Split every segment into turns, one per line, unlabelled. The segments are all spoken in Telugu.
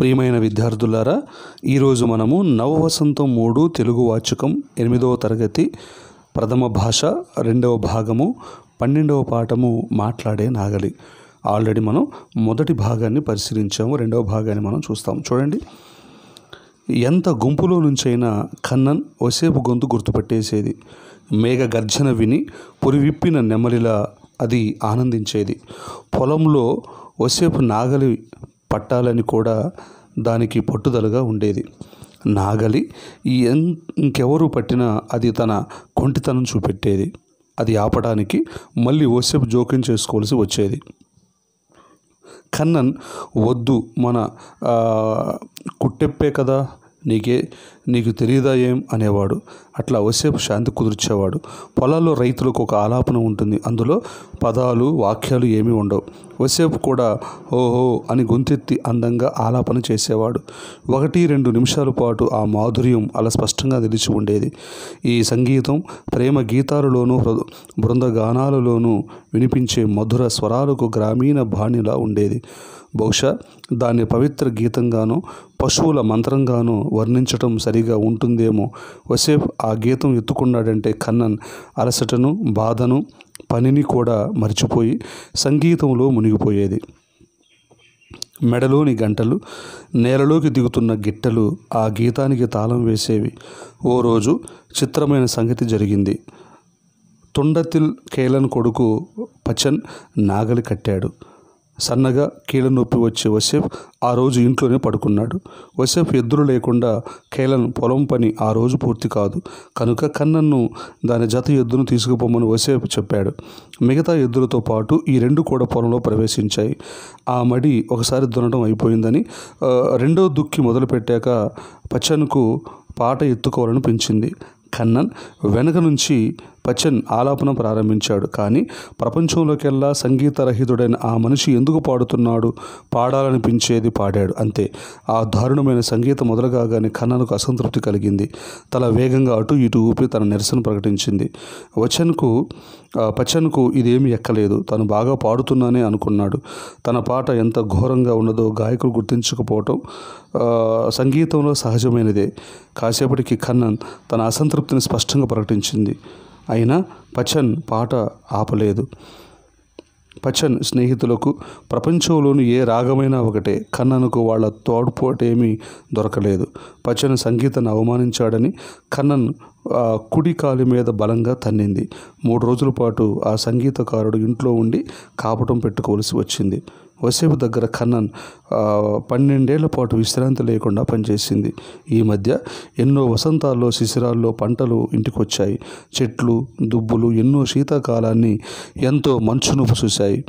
ప్రియమైన విద్యార్థులారా ఈరోజు మనము నవవసంతం మూడు తెలుగు వాచకం ఎనిమిదవ తరగతి ప్రథమ భాష రెండవ భాగము పన్నెండవ పాఠము మాట్లాడే నాగలి ఆల్రెడీ మనం మొదటి భాగాన్ని పరిశీలించాము రెండవ భాగాన్ని మనం చూస్తాం చూడండి ఎంత గుంపులో నుంచైనా కన్నన్ ఒసేపు గొంతు గుర్తుపెట్టేసేది మేఘ గర్జన విని పురివిప్పిన నెమలిలా అది ఆనందించేది పొలంలో ఒసేపు నాగలి పట్టాలని కూడా దానికి పట్టుదలగా ఉండేది నాగలి ఇంకెవరు పట్టినా అది తన కొంటితనం చూపెట్టేది అది ఆపడానికి మళ్ళీ ఓసేపు జోక్యం చేసుకోవాల్సి వచ్చేది కన్నన్ వద్దు మన కుట్టెప్పే కదా నీకే నీకు తెలియదా ఏం అనేవాడు అట్లా వసేపు శాంతి కుదుర్చేవాడు పొలాల్లో రైతులకు ఒక ఆలాపన ఉంటుంది అందులో పదాలు వాక్యాలు ఏమీ ఉండవు వసేపు కూడా ఓహో అని గొంతెత్తి అందంగా ఆలాపన చేసేవాడు ఒకటి రెండు నిమిషాల పాటు ఆ మాధుర్యం అలా స్పష్టంగా నిలిచి ఉండేది ఈ సంగీతం ప్రేమ గీతాలలోనూ బృందగానాలలోనూ వినిపించే మధుర స్వరాలకు గ్రామీణ బాణిలా ఉండేది బహుశా దాన్ని పవిత్ర గీతంగాను పశువుల మంత్రంగాను వర్ణించటం సరిగా ఉంటుందేమో వసేఫ్ ఆ గీతం ఎత్తుకున్నాడంటే కన్నన్ అలసటను బాధను పనిని కూడా మర్చిపోయి సంగీతంలో మునిగిపోయేది మెడలోని గంటలు నేలలోకి దిగుతున్న గిట్టలు ఆ గీతానికి తాళం వేసేవి ఓ రోజు చిత్రమైన సంగతి జరిగింది తుండతిల్ కేలన్ కొడుకు పచన్ నాగలి కట్టాడు సన్నగా కీళ్ళ నొప్పి వచ్చే వసేఫ్ ఆ రోజు ఇంట్లోనే పడుకున్నాడు వసేఫ్ ఎద్దురు లేకుండా కీళ్ళను పొలం పని ఆ రోజు పూర్తి కాదు కనుక కన్నన్ను దాని జత ఎద్దును తీసుకుపోమని వసేఫ్ చెప్పాడు మిగతా ఎద్దులతో పాటు ఈ రెండు కూడా పొలంలో ప్రవేశించాయి ఆ మడి ఒకసారి దున్నడం అయిపోయిందని రెండో దుక్కి మొదలుపెట్టాక పచ్చనుకు పాట ఎత్తుకోవాలని పెంచింది కన్నన్ వెనక నుంచి బచ్చన్ ఆలాపన ప్రారంభించాడు కానీ ప్రపంచంలోకెల్లా సంగీతరహితుడైన ఆ మనిషి ఎందుకు పాడుతున్నాడు పాడాలనిపించేది పాడాడు అంతే ఆ దారుణమైన సంగీతం మొదలుగాగానే ఖన్నాకు అసంతృప్తి కలిగింది తల వేగంగా అటు ఇటు ఊపి తన నిరసన ప్రకటించింది వచన్కు పచ్చన్కు ఇదేమి ఎక్కలేదు తను బాగా పాడుతున్నానే అనుకున్నాడు తన పాట ఎంత ఘోరంగా ఉన్నదో గాయకులు గుర్తించకపోవటం సంగీతంలో సహజమైనదే కాసేపటికి ఖన్నన్ తన అసంతృప్తిని స్పష్టంగా ప్రకటించింది అయినా పచన్ పాట ఆపలేదు పచన్ స్నేహితులకు ప్రపంచంలోని ఏ రాగమైనా ఒకటే కన్నన్కు వాళ్ళ తోడ్పోటేమీ దొరకలేదు పచన్ సంగీతను అవమానించాడని కన్నన్ కుడి కాలి మీద బలంగా తన్నింది మూడు రోజుల పాటు ఆ సంగీతకారుడు ఇంట్లో ఉండి కాపటం పెట్టుకోవలసి వచ్చింది వసేపు దగ్గర ఖన్నన్ పన్నెండేళ్ల పాటు విశ్రాంతి లేకుండా పనిచేసింది ఈ మధ్య ఎన్నో వసంతాల్లో శిశిరాల్లో పంటలు ఇంటికొచ్చాయి చెట్లు దుబ్బులు ఎన్నో శీతాకాలాన్ని ఎంతో మంచును చూశాయి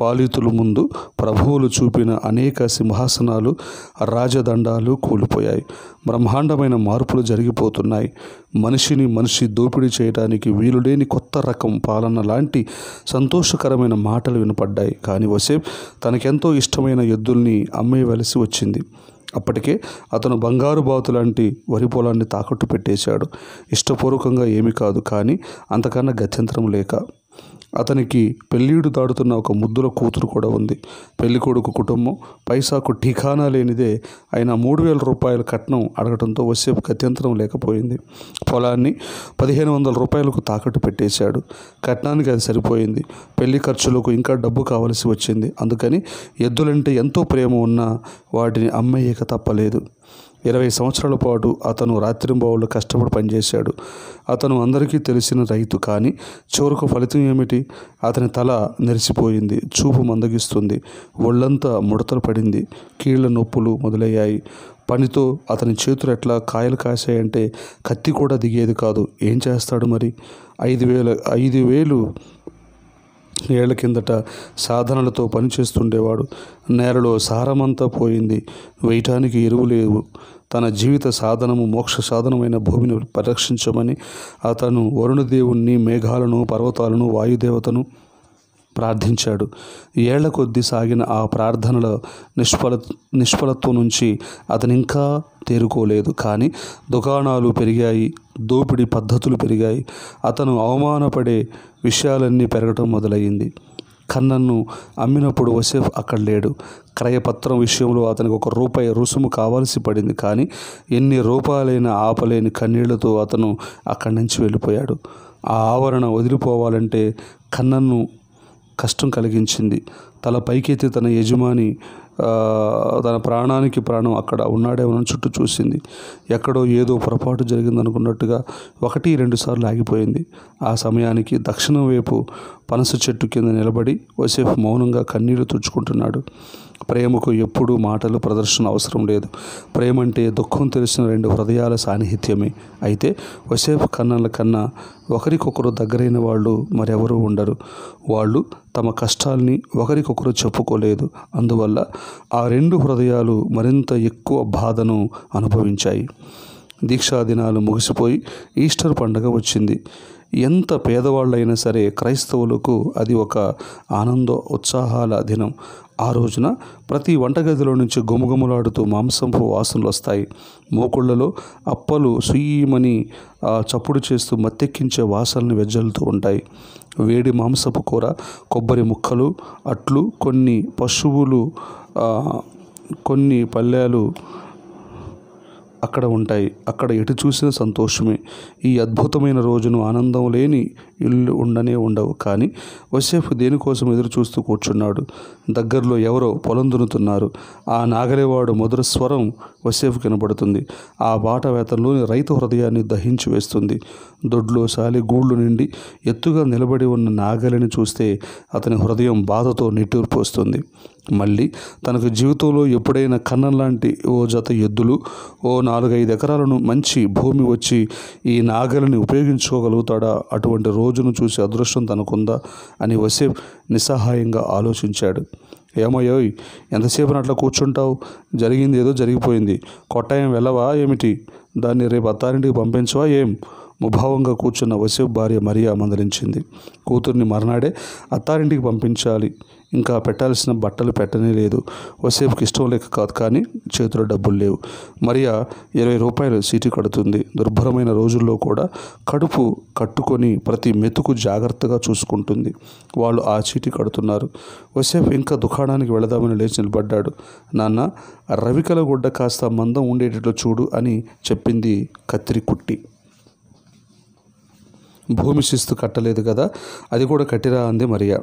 పాలితుల ముందు ప్రభువులు చూపిన అనేక సింహాసనాలు రాజదండాలు కూలిపోయాయి బ్రహ్మాండమైన మార్పులు జరిగిపోతున్నాయి మనిషిని మనిషి దోపిడీ చేయడానికి వీలులేని కొత్త రకం పాలన లాంటి సంతోషకరమైన మాటలు వినపడ్డాయి కానీ వసేఫ్ తనకెంతో ఇష్టమైన ఎద్దుల్ని అమ్మేయవలసి వచ్చింది అప్పటికే అతను బంగారు బాతు లాంటి వరి పొలాన్ని తాకట్టు పెట్టేశాడు ఇష్టపూర్వకంగా ఏమి కాదు కానీ అంతకన్నా గత్యంతరం లేక అతనికి పెళ్ళీడు దాడుతున్న ఒక ముద్దుల కూతురు కూడా ఉంది పెళ్ళికొడుకు కుటుంబం పైసాకు ఠికానా లేనిదే ఆయన మూడు వేల రూపాయల కట్నం అడగడంతో వచ్చేపు గత్యంతరం లేకపోయింది పొలాన్ని పదిహేను వందల రూపాయలకు తాకట్టు పెట్టేశాడు కట్నానికి అది సరిపోయింది పెళ్లి ఖర్చులకు ఇంకా డబ్బు కావలసి వచ్చింది అందుకని ఎద్దులంటే ఎంతో ప్రేమ ఉన్నా వాటిని అమ్మేయక తప్పలేదు ఇరవై సంవత్సరాల పాటు అతను రాత్రింబౌళ్ళు కష్టపడి పనిచేశాడు అతను అందరికీ తెలిసిన రైతు కానీ చివరకు ఫలితం ఏమిటి అతని తల నెరిసిపోయింది చూపు మందగిస్తుంది ఒళ్ళంతా ముడతలు పడింది కీళ్ల నొప్పులు మొదలయ్యాయి పనితో అతని చేతులు ఎట్లా కాయలు కాసాయంటే కత్తి కూడా దిగేది కాదు ఏం చేస్తాడు మరి ఐదు వేల ఐదు వేలు ఏళ్ల కిందట సాధనలతో పనిచేస్తుండేవాడు నేలలో సారమంతా పోయింది వేయటానికి ఎరువు లేవు తన జీవిత సాధనము మోక్ష సాధనమైన భూమిని పరిరక్షించమని అతను వరుణదేవుణ్ణి మేఘాలను పర్వతాలను వాయుదేవతను ప్రార్థించాడు ఏళ్ల కొద్దీ సాగిన ఆ ప్రార్థనల నిష్ఫల నిష్ఫలత్వం నుంచి అతని ఇంకా తేరుకోలేదు కానీ దుకాణాలు పెరిగాయి దోపిడీ పద్ధతులు పెరిగాయి అతను అవమానపడే విషయాలన్నీ పెరగటం మొదలయ్యింది కన్నన్ను అమ్మినప్పుడు వసేఫ్ అక్కడ లేడు క్రయపత్రం విషయంలో అతనికి ఒక రూపాయి రుసుము కావాల్సి పడింది కానీ ఎన్ని రూపాయలైనా ఆపలేని కన్నీళ్లతో అతను అక్కడి నుంచి వెళ్ళిపోయాడు ఆ ఆవరణ వదిలిపోవాలంటే కన్నన్ను కష్టం కలిగించింది తల పైకెత్తి తన యజమాని తన ప్రాణానికి ప్రాణం అక్కడ ఉన్నాడే ఉన్న చుట్టూ చూసింది ఎక్కడో ఏదో పొరపాటు జరిగిందనుకున్నట్టుగా ఒకటి రెండు సార్లు ఆగిపోయింది ఆ సమయానికి దక్షిణం వైపు పనస చెట్టు కింద నిలబడి ఓసేఫ్ మౌనంగా కన్నీళ్లు తుడుచుకుంటున్నాడు ప్రేమకు ఎప్పుడూ మాటలు ప్రదర్శన అవసరం లేదు ప్రేమ అంటే దుఃఖం తెలిసిన రెండు హృదయాల సాన్నిహిత్యమే అయితే వసేపు కన్నల కన్నా ఒకరికొకరు దగ్గరైన వాళ్ళు మరెవరూ ఉండరు వాళ్ళు తమ కష్టాల్ని ఒకరికొకరు చెప్పుకోలేదు అందువల్ల ఆ రెండు హృదయాలు మరింత ఎక్కువ బాధను అనుభవించాయి దీక్షా దినాలు ముగిసిపోయి ఈస్టర్ పండగ వచ్చింది ఎంత పేదవాళ్ళైనా సరే క్రైస్తవులకు అది ఒక ఆనంద ఉత్సాహాల దినం ఆ రోజున ప్రతి వంటగదిలో నుంచి గుమగుమలాడుతూ మాంసంపు వాసనలు వస్తాయి మోకుళ్ళలో అప్పలు సుయ్యమని చప్పుడు చేస్తూ మత్తెక్కించే వాసనలు వెజ్జలుతూ ఉంటాయి వేడి మాంసపు కూర కొబ్బరి ముక్కలు అట్లు కొన్ని పశువులు కొన్ని పల్లెలు అక్కడ ఉంటాయి అక్కడ ఎటు చూసిన సంతోషమే ఈ అద్భుతమైన రోజును ఆనందం లేని ఇల్లు ఉండనే ఉండవు కానీ వసేపు దేనికోసం ఎదురు చూస్తూ కూర్చున్నాడు దగ్గరలో ఎవరో పొలం దున్నుతున్నారు ఆ నాగలేవాడు మధుర స్వరం వసేపు కనబడుతుంది ఆ బాటవేతల్లోని రైతు హృదయాన్ని దహించి వేస్తుంది దొడ్లో సాలి గూళ్ళు నిండి ఎత్తుగా నిలబడి ఉన్న నాగలిని చూస్తే అతని హృదయం బాధతో నిట్టూర్పు వస్తుంది మళ్ళీ తనకు జీవితంలో ఎప్పుడైనా కన్నం లాంటి ఓ జత ఎద్దులు ఓ నాలుగైదు ఎకరాలను మంచి భూమి వచ్చి ఈ నాగలిని ఉపయోగించుకోగలుగుతాడా అటువంటి రోజును చూసి అదృష్టం తనకుందా అని వసీఫ్ నిస్సహాయంగా ఆలోచించాడు ఏమయ్యో ఎంతసేపు అట్లా కూర్చుంటావు జరిగింది ఏదో జరిగిపోయింది కొట్టాయం వెళ్ళవా ఏమిటి దాన్ని రేపు అత్తారింటికి పంపించవా ఏం ముభావంగా కూర్చున్న వసీఫ్ భార్య మరియా మందలించింది కూతుర్ని మర్నాడే అత్తారింటికి పంపించాలి ఇంకా పెట్టాల్సిన బట్టలు పెట్టనే లేదు వసేపుకి ఇష్టం లేక కాదు కానీ చేతిలో డబ్బులు లేవు మరియా ఇరవై రూపాయలు సీటు కడుతుంది దుర్భరమైన రోజుల్లో కూడా కడుపు కట్టుకొని ప్రతి మెతుకు జాగ్రత్తగా చూసుకుంటుంది వాళ్ళు ఆ చీటి కడుతున్నారు వసేపు ఇంకా దుకాణానికి వెళదామని లేచి నిలబడ్డాడు నాన్న రవికల గుడ్డ కాస్త మందం ఉండేటట్లు చూడు అని చెప్పింది కత్తిరి కుట్టి భూమి శిస్తు కట్టలేదు కదా అది కూడా కట్టిరా అంది మరియా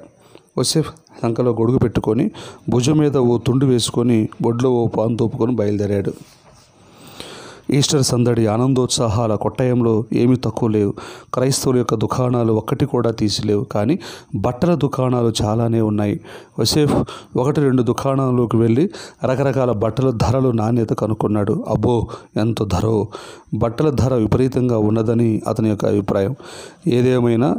వసే సంఖలో గొడుగు పెట్టుకొని భుజం మీద ఓ తుండు వేసుకొని బొడ్లో ఓ పాన్ తోపుకొని బయలుదేరాడు ఈస్టర్ సందడి ఆనందోత్సాహాల కొట్టయంలో ఏమీ తక్కువ లేవు క్రైస్తవుల యొక్క దుకాణాలు ఒక్కటి కూడా తీసిలేవు కానీ బట్టల దుకాణాలు చాలానే ఉన్నాయి వసేఫ్ ఒకటి రెండు దుకాణాల్లోకి వెళ్ళి రకరకాల బట్టల ధరలు నాణ్యత కనుక్కున్నాడు అబ్బో ఎంత ధరో బట్టల ధర విపరీతంగా ఉన్నదని అతని యొక్క అభిప్రాయం ఏదేమైనా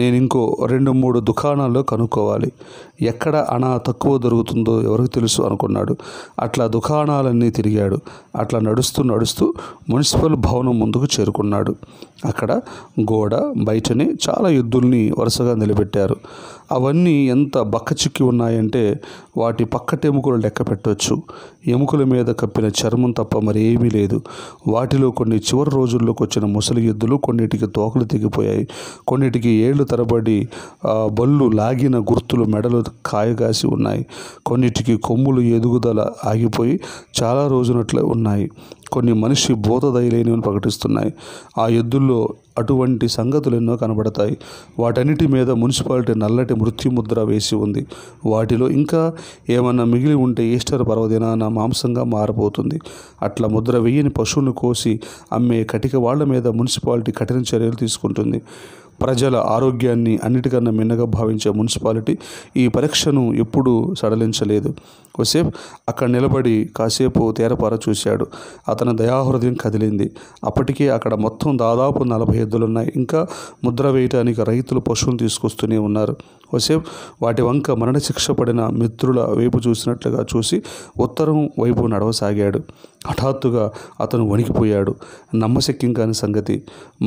నేను ఇంకో రెండు మూడు దుకాణాల్లో కనుక్కోవాలి ఎక్కడ అనా తక్కువ దొరుకుతుందో ఎవరికి తెలుసు అనుకున్నాడు అట్లా దుకాణాలన్నీ తిరిగాడు అట్లా నడుస్తూ నడుస్తూ మున్సిపల్ భవనం ముందుకు చేరుకున్నాడు అక్కడ గోడ బయటనే చాలా ఎద్దుల్ని వరుసగా నిలబెట్టారు అవన్నీ ఎంత బక్కచిక్కి ఉన్నాయంటే వాటి పక్కటెముకలు లెక్క పెట్టవచ్చు ఎముకల మీద కప్పిన చర్మం తప్ప మరేమీ లేదు వాటిలో కొన్ని చివరి రోజుల్లోకి వచ్చిన ముసలి ఎద్దులు కొన్నిటికి తోకలు తెగిపోయాయి కొన్నిటికి ఏళ్ళు తరబడి బళ్ళు లాగిన గుర్తులు మెడలు కాయగాసి ఉన్నాయి కొన్నిటికి కొమ్ములు ఎదుగుదల ఆగిపోయి చాలా రోజునట్లే ఉన్నాయి కొన్ని మనిషి బోధదయలేనివని ప్రకటిస్తున్నాయి ఆ ఎద్దుల్లో అటువంటి సంగతులు ఎన్నో కనబడతాయి వాటన్నిటి మీద మున్సిపాలిటీ నల్లటి మృత్యుముద్ర వేసి ఉంది వాటిలో ఇంకా ఏమన్నా మిగిలి ఉంటే ఈస్టర్ పర్వదినాన మాంసంగా మారిపోతుంది అట్లా ముద్ర వెయ్యని పశువులను కోసి అమ్మే కటిక వాళ్ల మీద మున్సిపాలిటీ కఠిన చర్యలు తీసుకుంటుంది ప్రజల ఆరోగ్యాన్ని అన్నిటికన్నా మిన్నగా భావించే మున్సిపాలిటీ ఈ పరీక్షను ఎప్పుడూ సడలించలేదు కొసేపు అక్కడ నిలబడి కాసేపు తేరపార చూశాడు అతని దయాహృదయం కదిలింది అప్పటికే అక్కడ మొత్తం దాదాపు నలభై ఎద్దులున్నాయి ఇంకా ముద్ర వేయటానికి రైతులు పశువులు తీసుకొస్తూనే ఉన్నారు హోసేప్ వాటి వంక మరణశిక్ష పడిన మిత్రుల వైపు చూసినట్లుగా చూసి ఉత్తరం వైపు నడవసాగాడు హఠాత్తుగా అతను వణికిపోయాడు నమ్మశక్యం కాని సంగతి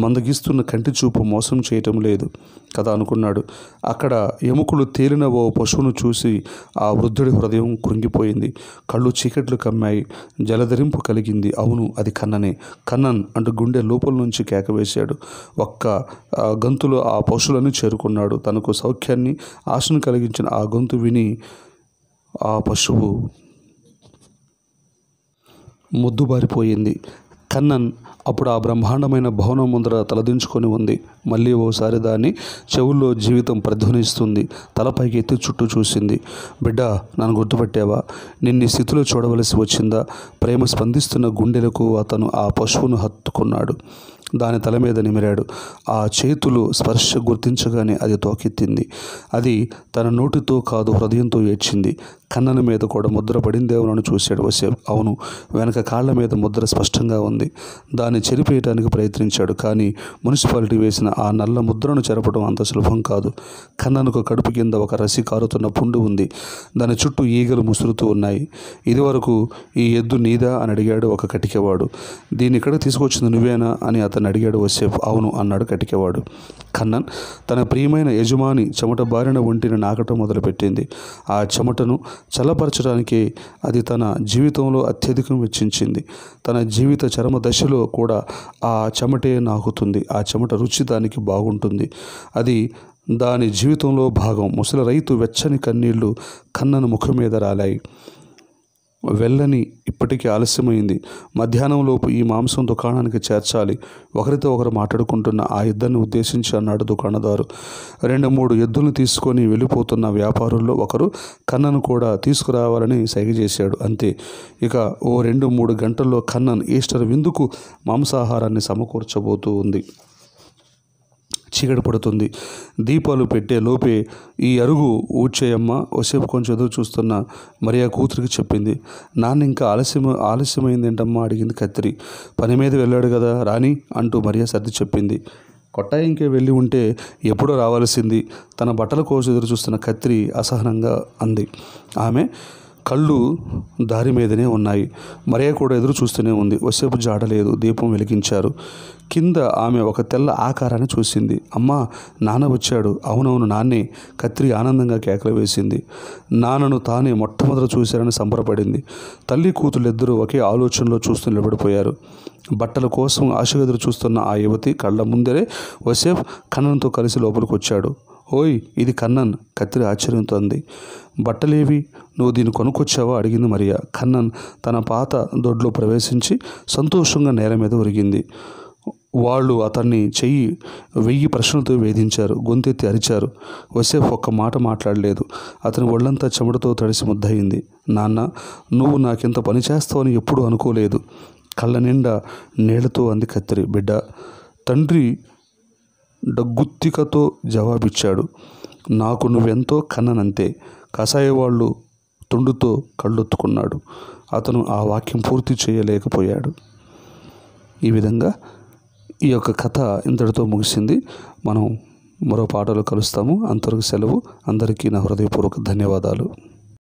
మందగిస్తున్న కంటి చూపు మోసం చేయటం లేదు కదా అనుకున్నాడు అక్కడ ఎముకలు తేలిన ఓ పశువును చూసి ఆ వృద్ధుడి హృదయం కృంగిపోయింది కళ్ళు చీకట్లు కమ్మాయి జలధరింపు కలిగింది అవును అది కన్ననే కన్నన్ అంటూ గుండె లోపల నుంచి కేకవేశాడు ఒక్క గంతులు ఆ పశువులను చేరుకున్నాడు తనకు సౌఖ్యాన్ని దేవుని ఆశను కలిగించిన ఆ గొంతు విని ఆ పశువు ముద్దుబారిపోయింది కన్నన్ అప్పుడు ఆ బ్రహ్మాండమైన భవనం ముందర తలదించుకొని ఉంది మళ్ళీ ఓసారి దాన్ని చెవుల్లో జీవితం ప్రధ్వనిస్తుంది తలపైకి ఎత్తి చుట్టూ చూసింది బిడ్డ నన్ను గుర్తుపెట్టావా నిన్ని స్థితిలో చూడవలసి వచ్చిందా ప్రేమ స్పందిస్తున్న గుండెలకు అతను ఆ పశువును హత్తుకున్నాడు దాని తల మీద నిమిరాడు ఆ చేతులు స్పర్శ గుర్తించగానే అది తోకెత్తింది అది తన నోటితో కాదు హృదయంతో ఏడ్చింది కన్నన మీద కూడా ముద్ర పడిందేమోనని చూశాడు వసేపు అవును వెనక కాళ్ళ మీద ముద్ర స్పష్టంగా ఉంది దాన్ని చెరిపేయటానికి ప్రయత్నించాడు కానీ మున్సిపాలిటీ వేసిన ఆ నల్ల ముద్రను చెరపడం అంత సులభం కాదు కన్ననకు కడుపు కింద ఒక రసి కారుతున్న పుండు ఉంది దాని చుట్టూ ఈగలు ముసురుతూ ఉన్నాయి ఇదివరకు ఈ ఎద్దు నీదా అని అడిగాడు ఒక కటికవాడు దీన్ని ఇక్కడ తీసుకొచ్చింది నువ్వేనా అని అతను అతను అడిగాడు ఓసేఫ్ అవును అన్నాడు కటికేవాడు కన్నన్ తన ప్రియమైన యజమాని చెమట బారిన ఒంటిని నాకటం మొదలుపెట్టింది ఆ చెమటను చల్లపరచడానికి అది తన జీవితంలో అత్యధికం వెచ్చించింది తన జీవిత చరమ దశలో కూడా ఆ చెమటే నాకుతుంది ఆ చెమట రుచి దానికి బాగుంటుంది అది దాని జీవితంలో భాగం ముసలి రైతు వెచ్చని కన్నీళ్లు కన్నను ముఖం మీద రాలాయి వెళ్ళని ఇప్పటికీ ఆలస్యమైంది మధ్యాహ్నం లోపు ఈ మాంసం దుకాణానికి చేర్చాలి ఒకరితో ఒకరు మాట్లాడుకుంటున్న ఆ ఇద్దరిని ఉద్దేశించి అన్నాడు దుకాణదారు రెండు మూడు ఎద్దులను తీసుకొని వెళ్ళిపోతున్న వ్యాపారుల్లో ఒకరు కన్నను కూడా తీసుకురావాలని సైగ చేశాడు అంతే ఇక ఓ రెండు మూడు గంటల్లో కన్నన్ ఈస్టర్ విందుకు మాంసాహారాన్ని సమకూర్చబోతూ ఉంది చీకటి పడుతుంది దీపాలు పెట్టే లోపే ఈ అరుగు ఊడ్చేయమ్మ ఒకసేపు కొంచెం ఎదురు చూస్తున్న ఆ కూతురికి చెప్పింది నాన్న ఇంకా ఆలస్యం ఏంటమ్మా అడిగింది కత్తిరి పని మీద వెళ్ళాడు కదా రాని అంటూ మరియా సర్ది చెప్పింది ఇంకే వెళ్ళి ఉంటే ఎప్పుడో రావాల్సింది తన బట్టల కోసం ఎదురు చూస్తున్న కత్తిరి అసహనంగా అంది ఆమె కళ్ళు దారి మీదనే ఉన్నాయి మరే కూడా ఎదురు చూస్తూనే ఉంది వసేపు జాడలేదు దీపం వెలిగించారు కింద ఆమె ఒక తెల్ల ఆకారాన్ని చూసింది అమ్మా నాన్న వచ్చాడు అవునవును నాన్నే కత్రి ఆనందంగా కేకలు వేసింది నాన్నను తానే మొట్టమొదట చూశారని సంబరపడింది తల్లి కూతుళ్ళిద్దరూ ఒకే ఆలోచనలో చూస్తూ నిలబడిపోయారు బట్టల కోసం ఆశగదురు ఎదురు చూస్తున్న ఆ యువతి కళ్ళ ముందరే వసేఫ్ కన్నంతో కలిసి లోపలికి వచ్చాడు ఓయ్ ఇది కన్నన్ కత్తిరి ఆశ్చర్యంతో అంది బట్టలేవి నువ్వు దీన్ని కొనుక్కొచ్చావా అడిగింది మరియా కన్నన్ తన పాత దొడ్లో ప్రవేశించి సంతోషంగా నేల మీద ఒరిగింది వాళ్ళు అతన్ని చెయ్యి వెయ్యి ప్రశ్నలతో వేధించారు గొంతెత్తి అరిచారు వసేఫ్ ఒక్క మాట మాట్లాడలేదు అతని ఒళ్ళంతా చెమటతో తడిసి ముద్దయింది నాన్న నువ్వు నాకింత పని చేస్తావని ఎప్పుడూ అనుకోలేదు కళ్ళ నిండా నీళ్లతో అంది కత్తిరి బిడ్డ తండ్రి డగ్గుత్తికతో జవాబిచ్చాడు నాకు నువ్వెంతో కన్ననంతే వాళ్ళు తుండుతో కళ్ళొత్తుకున్నాడు అతను ఆ వాక్యం పూర్తి చేయలేకపోయాడు ఈ విధంగా ఈ యొక్క కథ ఇంతటితో ముగిసింది మనం మరో పాటలు కలుస్తాము అంతవరకు సెలవు అందరికీ నా హృదయపూర్వక ధన్యవాదాలు